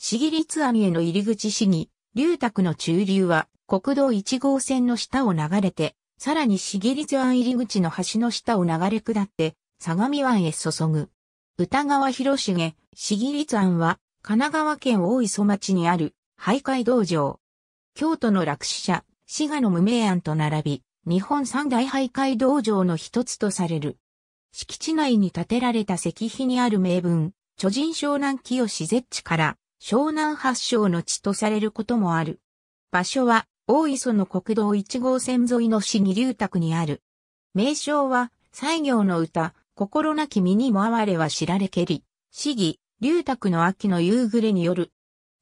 市議立案への入り口市議、龍卓の中流は国道1号線の下を流れて、さらに市議立案入り口の橋の下を流れ下って、相模湾へ注ぐ。歌川広重、市議立案は、神奈川県大磯町にある、徘徊道場。京都の落死者、滋賀の無名案と並び、日本三大徘徊道場の一つとされる。敷地内に建てられた石碑にある名文、著人湘南清志絶地から、湘南発祥の地とされることもある。場所は、大磯の国道1号線沿いの市二流宅にある。名称は、西行の歌、心なき身にも哀れは知られけり、市議、流宅の秋の夕暮れによる。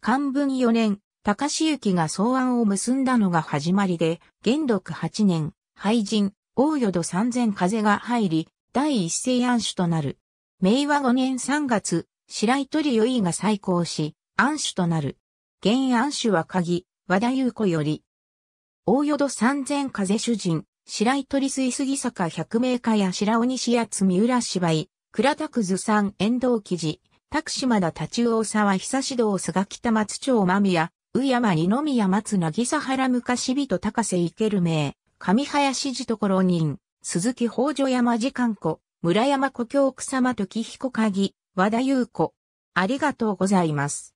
漢文4年、高志行が草案を結んだのが始まりで、元禄8年、廃人、大淀三千風が入り、第一世安主となる。明和5年3月、白井鳥よいが再興し、暗種となる。現暗種は鍵、和田優子より。大淀三千風主人、白井鳥水杉坂百名家や白尾西や三浦芝居、倉田くずさん遠藤記事、拓島田立ち大沢久志道菅北松町間宮、宇山二宮松渚原昔人高瀬池る名、上林寺所人、鈴木宝女山時間子、村山故郷草間時彦鍵、和田優子。ありがとうございます。